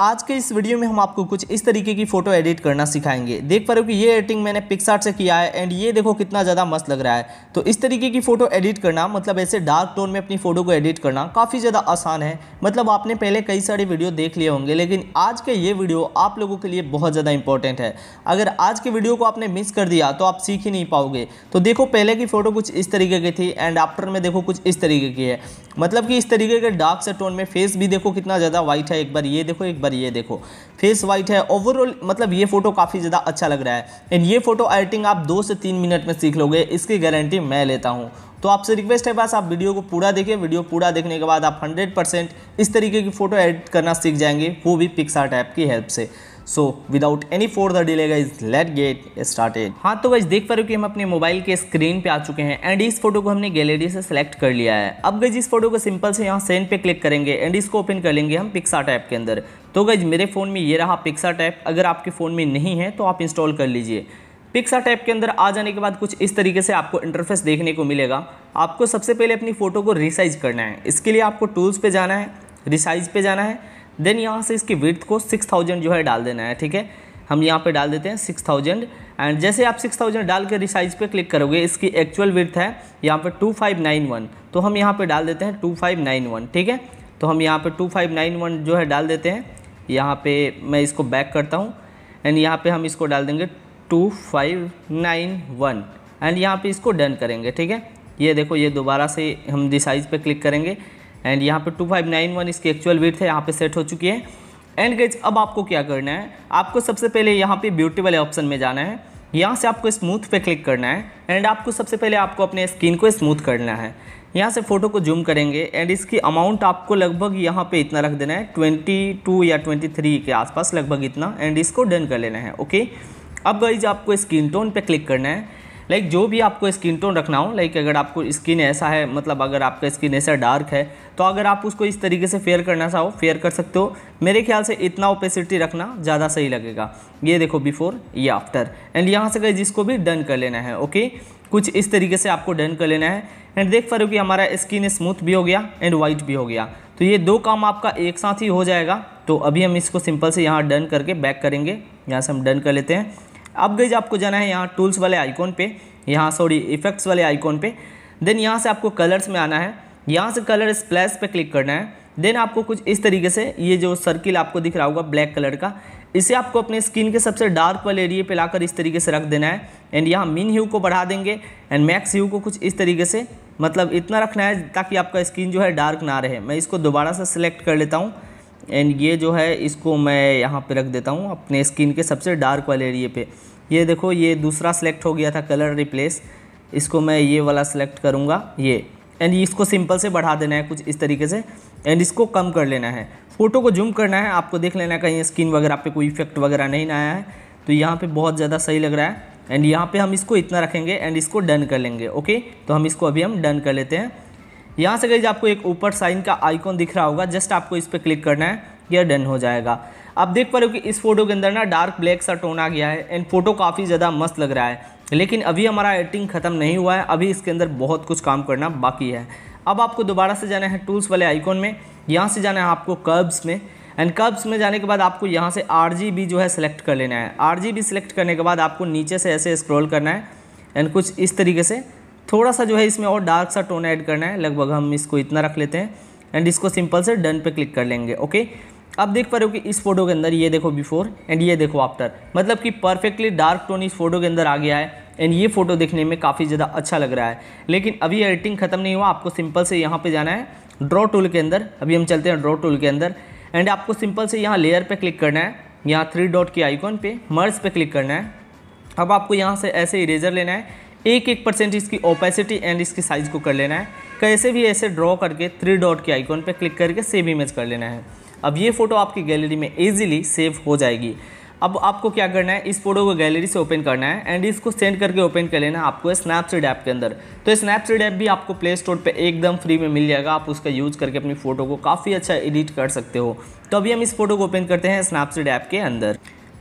आज के इस वीडियो में हम आपको कुछ इस तरीके की फोटो एडिट करना सिखाएंगे देख पा रहे हो कि ये एडिटिंग मैंने पिक्सार्ट से किया है एंड ये देखो कितना ज़्यादा मस्त लग रहा है तो इस तरीके की फोटो एडिट करना मतलब ऐसे डार्क टोन में अपनी फोटो को एडिट करना काफ़ी ज़्यादा आसान है मतलब आपने पहले कई सारे वीडियो देख लिए होंगे लेकिन आज के ये वीडियो आप लोगों के लिए बहुत ज़्यादा इंपॉर्टेंट है अगर आज के वीडियो को आपने मिस कर दिया तो आप सीख ही नहीं पाओगे तो देखो पहले की फ़ोटो कुछ इस तरीके की थी एंड आफ्टर में देखो कुछ इस तरीके की है मतलब कि इस तरीके के डार्क से टोन में फेस भी देखो कितना ज़्यादा वाइट है एक बार ये देखो एक एक बार ये देखो फेस वाइट है ओवरऑल मतलब ये फोटो काफ़ी ज़्यादा अच्छा लग रहा है एंड ये फोटो एडिटिंग आप दो से तीन मिनट में सीख लोगे इसकी गारंटी मैं लेता हूँ तो आपसे रिक्वेस्ट है बस आप वीडियो को पूरा देखें वीडियो पूरा देखने के बाद आप हंड्रेड इस तरीके की फ़ोटो एडिट करना सीख जाएंगे वो भी पिक्सार्ट ऐप की हेल्प से so without any for the delay guys let get started हाँ तो गाइज देख पा रहे हो कि हम अपने मोबाइल के स्क्रीन पे आ चुके हैं एंड इस फोटो को हमने गैलरी से सेलेक्ट कर लिया है अब गज इस फोटो को सिंपल से यहाँ सेंड पे क्लिक करेंगे एंड इसको ओपन कर लेंगे हम पिक्सा टैप के अंदर तो गज मेरे फ़ोन में ये रहा पिक्सा टैप अगर आपके फ़ोन में नहीं है तो आप इंस्टॉल कर लीजिए पिक्सा टैप के अंदर आ जाने के बाद कुछ इस तरीके से आपको इंटरफेस देखने को मिलेगा आपको सबसे पहले अपनी फ़ोटो को रिसाइज करना है इसके लिए आपको टूल्स पे जाना है रिसाइज पे जाना है देन यहाँ से इसकी विर्थ को सिक्स थाउजेंड जो है डाल देना है ठीक है हम यहाँ पे डाल देते हैं सिक्स थाउजेंड एंड जैसे आप सिक्स थाउजेंड डाल के रिसाइज पे क्लिक करोगे इसकी एक्चुअल विर्थ है यहाँ पे टू फाइव नाइन वन तो हम यहाँ पे डाल देते हैं टू फाइव नाइन वन ठीक है तो हम यहाँ पे टू फाइव नाइन वन जो है डाल देते हैं यहाँ पे मैं इसको बैक करता हूँ एंड यहाँ पे हम इसको डाल देंगे two five nine one and यहाँ पे इसको डन करेंगे ठीक है ये देखो ये दोबारा से हम रिसाइज पे क्लिक करेंगे एंड यहाँ पे 2591 इसकी एक्चुअल वेट है यहाँ पे सेट हो चुकी है एंड गेज अब आपको क्या करना है आपको सबसे पहले यहाँ पे ब्यूटी वाले ऑप्शन में जाना है यहाँ से आपको स्मूथ पे क्लिक करना है एंड आपको सबसे पहले आपको अपने स्किन को स्मूथ करना है यहाँ से फ़ोटो को जूम करेंगे एंड इसकी अमाउंट आपको लगभग यहाँ पे इतना रख देना है 22 या 23 के आसपास लगभग इतना एंड इसको डन कर लेना है ओके अब गाइज आपको स्किन टोन पे क्लिक करना है लाइक जो भी आपको स्किन टोन रखना हो लाइक अगर आपको स्किन ऐसा है मतलब अगर आपका स्किन ऐसा डार्क है तो अगर आप उसको इस तरीके से फेयर करना चाहो फेयर कर सकते हो मेरे ख्याल से इतना ओपेसिटी रखना ज़्यादा सही लगेगा ये देखो बिफोर ये आफ्टर एंड यहाँ से जिसको भी डन कर लेना है ओके कुछ इस तरीके से आपको डन कर लेना है एंड देख पा रहे हो कि हमारा स्किन स्मूथ भी हो गया एंड वाइट भी हो गया तो ये दो काम आपका एक साथ ही हो जाएगा तो अभी हम इसको सिंपल से यहाँ डन करके बैक करेंगे यहाँ से हम डन कर लेते हैं अब गई आपको जाना है यहाँ टूल्स वाले आइकॉन पे यहाँ सॉरी इफेक्ट्स वाले आइकॉन पे देन यहाँ से आपको कलर्स में आना है यहाँ से कलर स्प्लैश पे क्लिक करना है देन आपको कुछ इस तरीके से ये जो सर्किल आपको दिख रहा होगा ब्लैक कलर का इसे आपको अपने स्किन के सबसे डार्क वाले एरिए पे लाकर इस तरीके से रख देना है एंड यहाँ मीन ह्यू को बढ़ा देंगे एंड मैक्स ह्यू को कुछ इस तरीके से मतलब इतना रखना है ताकि आपका स्किन जो है डार्क ना रहे मैं इसको दोबारा से सेलेक्ट कर लेता हूँ एंड ये जो है इसको मैं यहाँ पे रख देता हूँ अपने स्किन के सबसे डार्क वाले एरिए पे ये देखो ये दूसरा सेलेक्ट हो गया था कलर रिप्लेस इसको मैं ये वाला सेलेक्ट करूँगा ये एंड इसको सिंपल से बढ़ा देना है कुछ इस तरीके से एंड इसको कम कर लेना है फ़ोटो को जूम करना है आपको देख लेना है कहीं स्किन वगैरह पे कोई इफेक्ट वगैरह नहीं ना आया है तो यहाँ पे बहुत ज़्यादा सही लग रहा है एंड यहाँ पे हम इसको इतना रखेंगे एंड इसको डन कर लेंगे ओके तो हम इसको अभी हम डन कर लेते हैं यहाँ से गई आपको एक ऊपर साइन का आइकॉन दिख रहा होगा जस्ट आपको इस पर क्लिक करना है यह डन हो जाएगा आप देख पा रहे हो कि इस फोटो के अंदर ना डार्क ब्लैक सा टोन आ गया है एंड फोटो काफ़ी ज़्यादा मस्त लग रहा है लेकिन अभी हमारा एडिटिंग ख़त्म नहीं हुआ है अभी इसके अंदर बहुत कुछ काम करना बाकी है अब आपको दोबारा से जाना है टूल्स वाले आइकॉन में यहाँ से जाना है आपको कर्ब्स में एंड कर्ब्स में जाने के बाद आपको यहाँ से आर जो है सिलेक्ट कर लेना है आर सिलेक्ट करने के बाद आपको नीचे से ऐसे स्क्रॉल करना है एंड कुछ इस तरीके से थोड़ा सा जो है इसमें और डार्क सा टोन ऐड करना है लगभग हम इसको इतना रख लेते हैं एंड इसको सिंपल से डन पे क्लिक कर लेंगे ओके आप देख पा रहे हो कि इस फोटो के अंदर ये देखो बिफोर एंड ये देखो आफ्टर मतलब कि परफेक्टली डार्क टोन इस फोटो के अंदर आ गया है एंड ये फोटो देखने में काफ़ी ज़्यादा अच्छा लग रहा है लेकिन अभी एडिटिंग खत्म नहीं हुआ आपको सिंपल से यहाँ पर जाना है ड्रॉ टूल के अंदर अभी हम चलते हैं ड्रॉ टूल के अंदर एंड आपको सिंपल से यहाँ लेयर पर क्लिक करना है यहाँ थ्री डॉट के आइकॉन पे मर्ज पे क्लिक करना है अब आपको यहाँ से ऐसे इरेजर लेना है एक एक परसेंट इसकी ओपेसिटी एंड इसकी साइज़ को कर लेना है कैसे भी ऐसे ड्रॉ करके थ्री डॉट के आइकॉन पर क्लिक करके सेव इमेज कर लेना है अब ये फ़ोटो आपकी गैलरी में ईजिली सेव हो जाएगी अब आपको क्या करना है इस फोटो को गैलरी से ओपन करना है एंड इसको सेंड करके ओपन कर लेना है आपको स्नैपसीड ऐप के अंदर तो स्नैपसीड ऐप भी आपको प्ले स्टोर पर एकदम फ्री में मिल जाएगा आप उसका यूज़ करके अपनी फ़ोटो को काफ़ी अच्छा एडिट कर सकते हो तो अभी हम इस फोटो को ओपन करते हैं स्नैपसीड ऐप के अंदर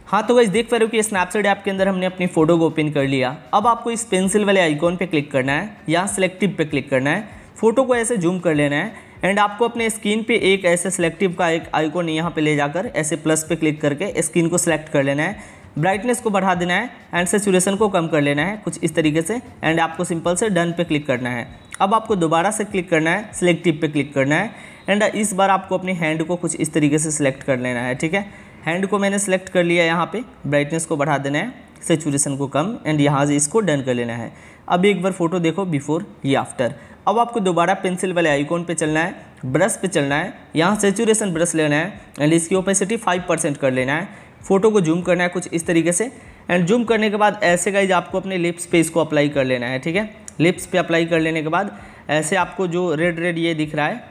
हाँ तो वैसे देख पा रहे हो कि स्नैपचैट ऐप के अंदर हमने अपनी फ़ोटो को ओपन कर लिया अब आपको इस पेंसिल वाले आइकॉन पे क्लिक करना है या सिलेक्टिव पे क्लिक करना है फ़ोटो को ऐसे जूम कर लेना है एंड आपको अपने स्क्रीन पे एक ऐसे सिलेक्टिव का एक आइकॉन यहाँ पे ले जाकर ऐसे प्लस पे क्लिक करके स्क्रीन को सिलेक्ट कर लेना है ब्राइटनेस को बढ़ा देना है एंड सेचुरेशन को कम कर लेना है कुछ इस तरीके से एंड आपको सिंपल से डन पे क्लिक करना है अब आपको दोबारा से क्लिक करना है सिलेक्टिव पे क्लिक करना है एंड इस बार आपको अपने हैंड को कुछ इस तरीके से सिलेक्ट कर लेना है ठीक है हैंड को मैंने सेलेक्ट कर लिया यहाँ पे ब्राइटनेस को बढ़ा देना है सेचुरेशन को कम एंड यहाँ से इसको डन कर लेना है अब एक बार फोटो देखो बिफोर या आफ्टर अब आपको दोबारा पेंसिल वाले आइकॉन पे चलना है ब्रश पे चलना है यहाँ सेचुरेशन ब्रश लेना है एंड इसकी ओपेसिटी फाइव परसेंट कर लेना है फ़ोटो को जूम करना है कुछ इस तरीके से एंड जूम करने के बाद ऐसे गाइज आपको अपने लिप्स पे इसको अप्लाई कर लेना है ठीक है लिप्स पे अप्लाई कर लेने के बाद ऐसे आपको जो रेड रेड ये दिख रहा है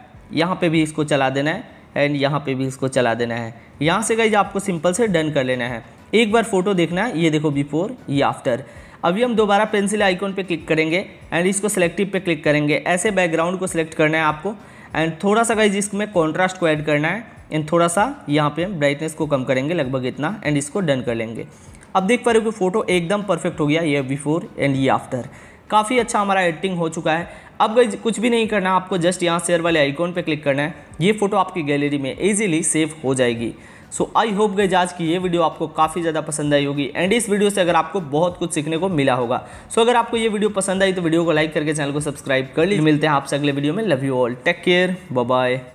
यहाँ पर भी इसको चला देना है एंड यहाँ पे भी इसको चला देना है यहाँ से गई आपको सिंपल से डन कर लेना है एक बार फोटो देखना है ये देखो बिफोर ये आफ्टर अभी हम दोबारा पेंसिल आइकॉन पे क्लिक करेंगे एंड इसको सेलेक्टिव पे क्लिक करेंगे ऐसे बैकग्राउंड को सिलेक्ट करना है आपको एंड थोड़ा सा गई इसमें कॉन्ट्रास्ट को ऐड करना है एंड थोड़ा सा यहाँ पे ब्राइटनेस को कम करेंगे लगभग इतना एंड इसको डन कर लेंगे अब देख पा रहे हो कि फ़ोटो एकदम परफेक्ट हो गया ये बिफोर एंड ये आफ्टर काफ़ी अच्छा हमारा एडिटिंग हो चुका है अब गई कुछ भी नहीं करना आपको जस्ट यहाँ शेयर वाले आइकॉन पे क्लिक करना है ये फोटो आपकी गैलरी में ईजिली सेव हो जाएगी सो आई होप गई आज की ये वीडियो आपको काफ़ी ज़्यादा पसंद आई होगी एंड इस वीडियो से अगर आपको बहुत कुछ सीखने को मिला होगा सो so, अगर आपको ये वीडियो पसंद आई तो वीडियो को लाइक करके चैनल को सब्सक्राइब कर लीजिए मिलते हैं आपसे अगले वीडियो में love you all take care bye